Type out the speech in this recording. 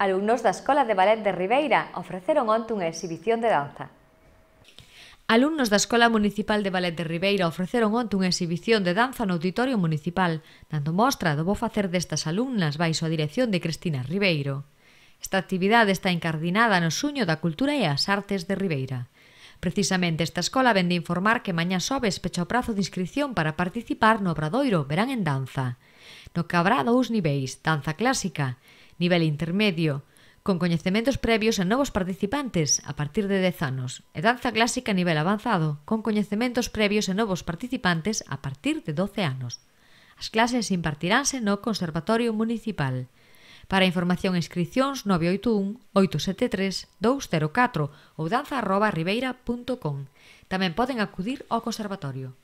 alumnos da Escola de Ballet de Ribeira ofreceron onte unha exhibición de danza. Alumnos da Escola Municipal de Ballet de Ribeira ofreceron onte unha exhibición de danza no Auditorio Municipal, dando mostra do bo facer destas alumnas baixo a dirección de Cristina Ribeiro. Esta actividade está encardinada no suño da cultura e as artes de Ribeira. Precisamente esta escola vende informar que mañá sobe pecha o prazo de inscripción para participar no Obradoiro Verán en Danza, no que habrá dous niveis, danza clásica nivel intermedio, con coñecementos previos en novos participantes a partir de 10 anos, e danza clásica a nivel avanzado, con coñecementos previos en novos participantes a partir de 12 anos. As clases impartiránse no Conservatorio Municipal. Para información e inscripcións 981-873-204 ou danza.ribeira.com. Tamén poden acudir ao Conservatorio.